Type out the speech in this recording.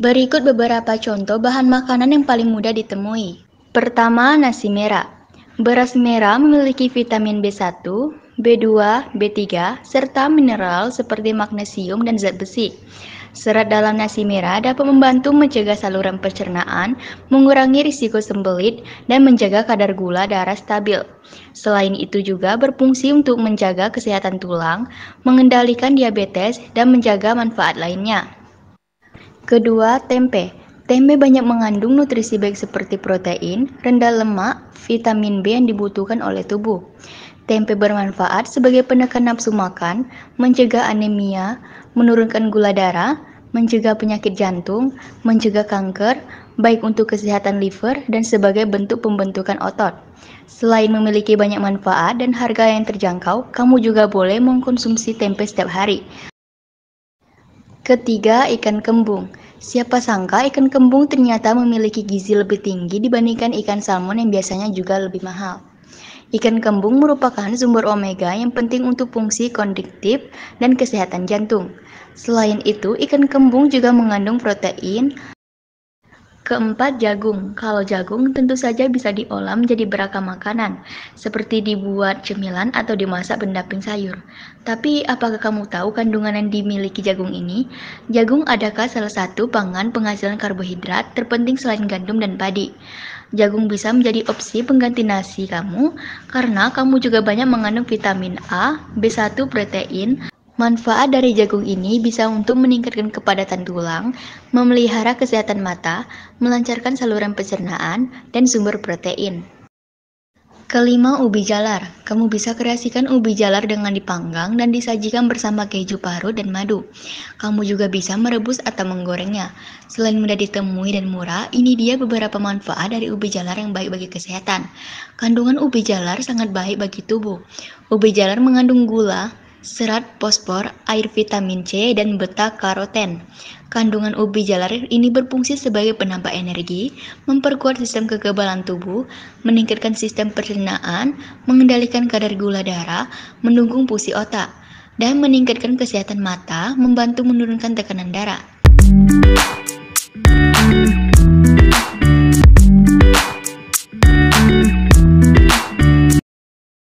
Berikut beberapa contoh bahan makanan yang paling mudah ditemui. Pertama, nasi merah. Beras merah memiliki vitamin B1, B2, B3, serta mineral seperti magnesium dan zat besi. Serat dalam nasi merah dapat membantu mencegah saluran pencernaan, mengurangi risiko sembelit, dan menjaga kadar gula darah stabil. Selain itu juga berfungsi untuk menjaga kesehatan tulang, mengendalikan diabetes, dan menjaga manfaat lainnya. Kedua, tempe. Tempe banyak mengandung nutrisi baik seperti protein, rendah lemak, vitamin B yang dibutuhkan oleh tubuh. Tempe bermanfaat sebagai penekan nafsu makan, mencegah anemia, menurunkan gula darah, mencegah penyakit jantung, mencegah kanker, baik untuk kesehatan liver dan sebagai bentuk pembentukan otot. Selain memiliki banyak manfaat dan harga yang terjangkau, kamu juga boleh mengkonsumsi tempe setiap hari. Ketiga, ikan kembung. Siapa sangka ikan kembung ternyata memiliki gizi lebih tinggi dibandingkan ikan salmon yang biasanya juga lebih mahal. Ikan kembung merupakan sumber omega yang penting untuk fungsi konduktif dan kesehatan jantung. Selain itu, ikan kembung juga mengandung protein, Keempat, jagung. Kalau jagung tentu saja bisa diolah menjadi beragam makanan, seperti dibuat cemilan atau dimasak pendamping sayur. Tapi apakah kamu tahu kandungan yang dimiliki jagung ini? Jagung adakah salah satu pangan penghasilan karbohidrat terpenting selain gandum dan padi? Jagung bisa menjadi opsi pengganti nasi kamu karena kamu juga banyak mengandung vitamin A, B1 protein, Manfaat dari jagung ini bisa untuk meningkatkan kepadatan tulang, memelihara kesehatan mata, melancarkan saluran pencernaan, dan sumber protein. Kelima, ubi jalar. Kamu bisa kreasikan ubi jalar dengan dipanggang dan disajikan bersama keju parut dan madu. Kamu juga bisa merebus atau menggorengnya. Selain mudah ditemui dan murah, ini dia beberapa manfaat dari ubi jalar yang baik bagi kesehatan. Kandungan ubi jalar sangat baik bagi tubuh. Ubi jalar mengandung gula, serat fosfor, air vitamin C, dan beta karoten. Kandungan ubi jalar ini berfungsi sebagai penambah energi, memperkuat sistem kekebalan tubuh, meningkatkan sistem pencernaan, mengendalikan kadar gula darah, mendukung fungsi otak, dan meningkatkan kesehatan mata, membantu menurunkan tekanan darah.